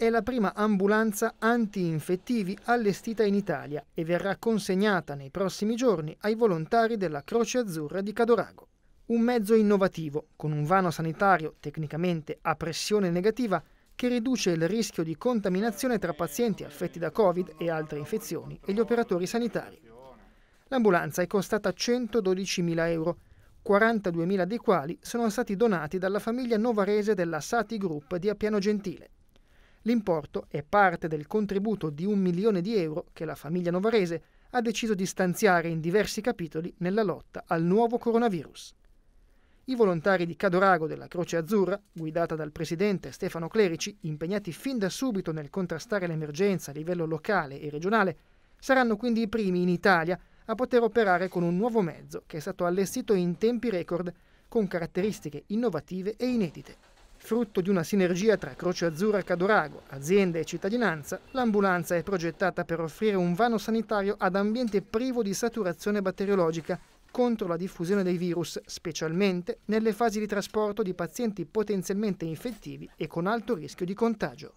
È la prima ambulanza anti-infettivi allestita in Italia e verrà consegnata nei prossimi giorni ai volontari della Croce Azzurra di Cadorago. Un mezzo innovativo, con un vano sanitario tecnicamente a pressione negativa, che riduce il rischio di contaminazione tra pazienti affetti da Covid e altre infezioni e gli operatori sanitari. L'ambulanza è costata 112.000 euro, 42.000 dei quali sono stati donati dalla famiglia novarese della Sati Group di Appiano Gentile. L'importo è parte del contributo di un milione di euro che la famiglia novarese ha deciso di stanziare in diversi capitoli nella lotta al nuovo coronavirus. I volontari di Cadorago della Croce Azzurra, guidata dal presidente Stefano Clerici, impegnati fin da subito nel contrastare l'emergenza a livello locale e regionale, saranno quindi i primi in Italia a poter operare con un nuovo mezzo che è stato allestito in tempi record con caratteristiche innovative e inedite. Frutto di una sinergia tra Croce Azzurra e Cadorago, aziende e cittadinanza, l'ambulanza è progettata per offrire un vano sanitario ad ambiente privo di saturazione batteriologica contro la diffusione dei virus, specialmente nelle fasi di trasporto di pazienti potenzialmente infettivi e con alto rischio di contagio.